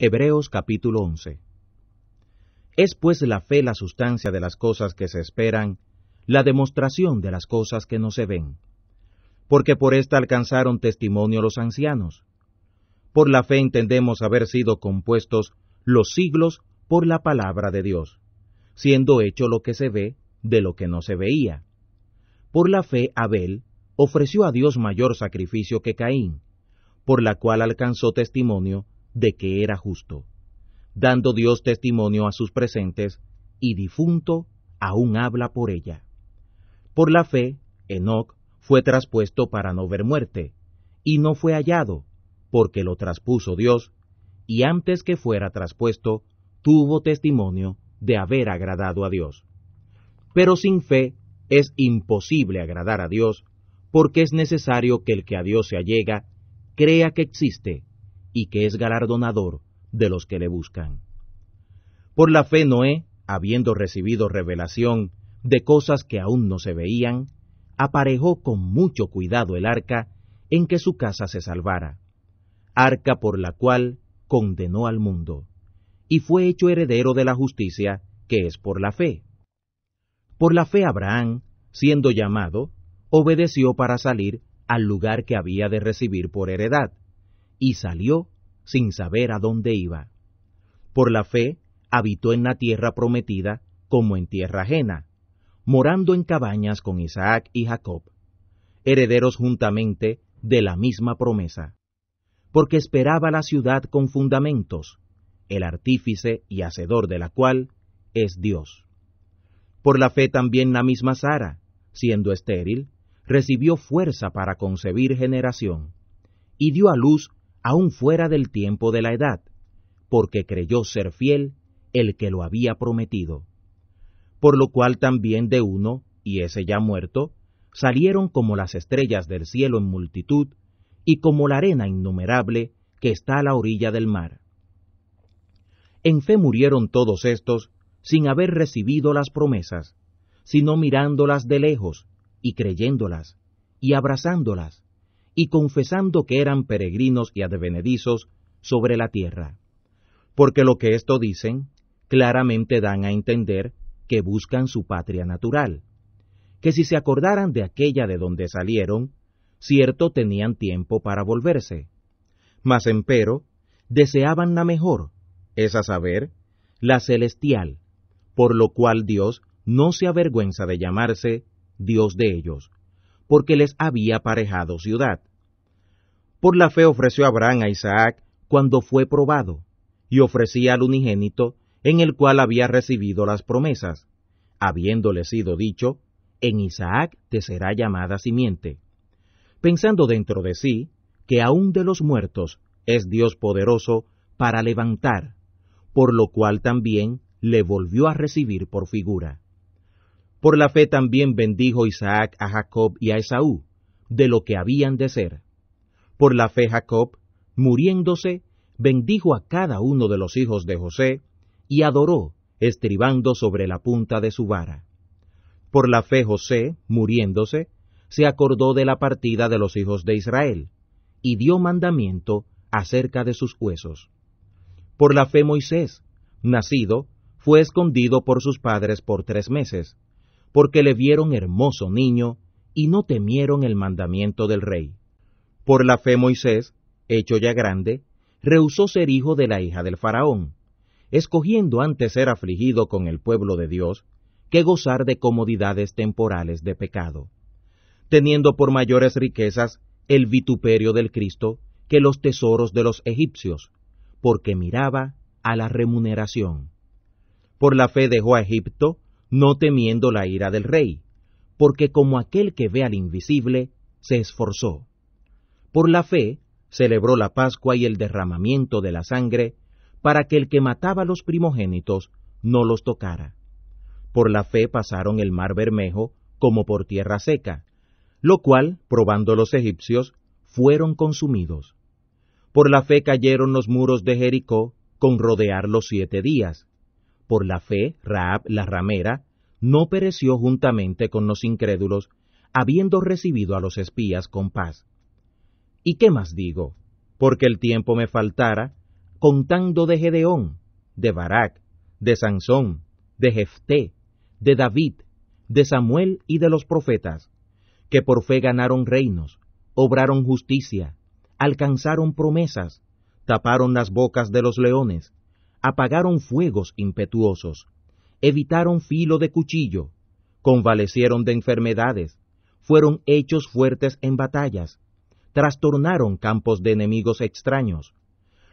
Hebreos capítulo 11. Es pues la fe la sustancia de las cosas que se esperan, la demostración de las cosas que no se ven. Porque por esta alcanzaron testimonio los ancianos. Por la fe entendemos haber sido compuestos los siglos por la palabra de Dios, siendo hecho lo que se ve de lo que no se veía. Por la fe Abel ofreció a Dios mayor sacrificio que Caín, por la cual alcanzó testimonio de que era justo, dando Dios testimonio a sus presentes, y difunto aún habla por ella. Por la fe, Enoc fue traspuesto para no ver muerte, y no fue hallado, porque lo traspuso Dios, y antes que fuera traspuesto, tuvo testimonio de haber agradado a Dios. Pero sin fe es imposible agradar a Dios, porque es necesario que el que a Dios se allega crea que existe y que es galardonador de los que le buscan. Por la fe Noé, habiendo recibido revelación de cosas que aún no se veían, aparejó con mucho cuidado el arca en que su casa se salvara, arca por la cual condenó al mundo, y fue hecho heredero de la justicia que es por la fe. Por la fe Abraham, siendo llamado, obedeció para salir al lugar que había de recibir por heredad, y salió sin saber a dónde iba. Por la fe, habitó en la tierra prometida como en tierra ajena, morando en cabañas con Isaac y Jacob, herederos juntamente de la misma promesa, porque esperaba la ciudad con fundamentos, el artífice y hacedor de la cual es Dios. Por la fe también la misma Sara, siendo estéril, recibió fuerza para concebir generación, y dio a luz aún fuera del tiempo de la edad, porque creyó ser fiel el que lo había prometido. Por lo cual también de uno, y ese ya muerto, salieron como las estrellas del cielo en multitud, y como la arena innumerable que está a la orilla del mar. En fe murieron todos estos, sin haber recibido las promesas, sino mirándolas de lejos, y creyéndolas, y abrazándolas, y confesando que eran peregrinos y advenedizos sobre la tierra. Porque lo que esto dicen claramente dan a entender que buscan su patria natural, que si se acordaran de aquella de donde salieron, cierto tenían tiempo para volverse. Mas empero, deseaban la mejor, es a saber, la celestial, por lo cual Dios no se avergüenza de llamarse Dios de ellos, porque les había aparejado ciudad. Por la fe ofreció Abraham a Isaac cuando fue probado, y ofrecía al unigénito, en el cual había recibido las promesas, habiéndole sido dicho, en Isaac te será llamada simiente. Pensando dentro de sí, que aun de los muertos es Dios poderoso para levantar, por lo cual también le volvió a recibir por figura. Por la fe también bendijo Isaac a Jacob y a Esaú, de lo que habían de ser por la fe Jacob, muriéndose, bendijo a cada uno de los hijos de José, y adoró, estribando sobre la punta de su vara. Por la fe José, muriéndose, se acordó de la partida de los hijos de Israel, y dio mandamiento acerca de sus huesos. Por la fe Moisés, nacido, fue escondido por sus padres por tres meses, porque le vieron hermoso niño, y no temieron el mandamiento del rey. Por la fe Moisés, hecho ya grande, rehusó ser hijo de la hija del faraón, escogiendo antes ser afligido con el pueblo de Dios que gozar de comodidades temporales de pecado, teniendo por mayores riquezas el vituperio del Cristo que los tesoros de los egipcios, porque miraba a la remuneración. Por la fe dejó a Egipto, no temiendo la ira del rey, porque como aquel que ve al invisible, se esforzó por la fe, celebró la Pascua y el derramamiento de la sangre, para que el que mataba a los primogénitos no los tocara. Por la fe pasaron el mar Bermejo como por tierra seca, lo cual, probando los egipcios, fueron consumidos. Por la fe cayeron los muros de Jericó con rodearlos siete días. Por la fe, Raab la ramera no pereció juntamente con los incrédulos, habiendo recibido a los espías con paz. ¿Y qué más digo? Porque el tiempo me faltara, contando de Gedeón, de Barak, de Sansón, de Jefté, de David, de Samuel y de los profetas, que por fe ganaron reinos, obraron justicia, alcanzaron promesas, taparon las bocas de los leones, apagaron fuegos impetuosos, evitaron filo de cuchillo, convalecieron de enfermedades, fueron hechos fuertes en batallas, trastornaron campos de enemigos extraños.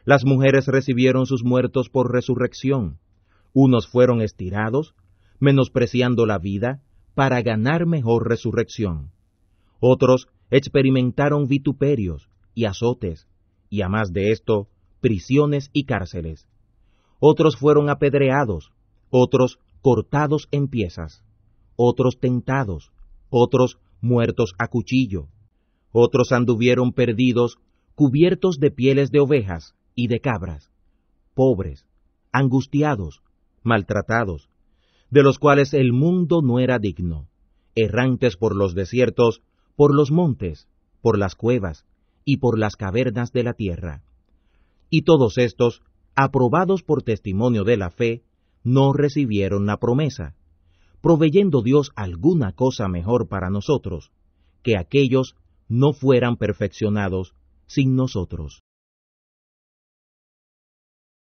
Las mujeres recibieron sus muertos por resurrección. Unos fueron estirados, menospreciando la vida, para ganar mejor resurrección. Otros experimentaron vituperios y azotes, y a más de esto, prisiones y cárceles. Otros fueron apedreados, otros cortados en piezas, otros tentados, otros muertos a cuchillo, otros anduvieron perdidos, cubiertos de pieles de ovejas y de cabras, pobres, angustiados, maltratados, de los cuales el mundo no era digno, errantes por los desiertos, por los montes, por las cuevas y por las cavernas de la tierra. Y todos estos, aprobados por testimonio de la fe, no recibieron la promesa, proveyendo Dios alguna cosa mejor para nosotros, que aquellos no fueran perfeccionados sin nosotros.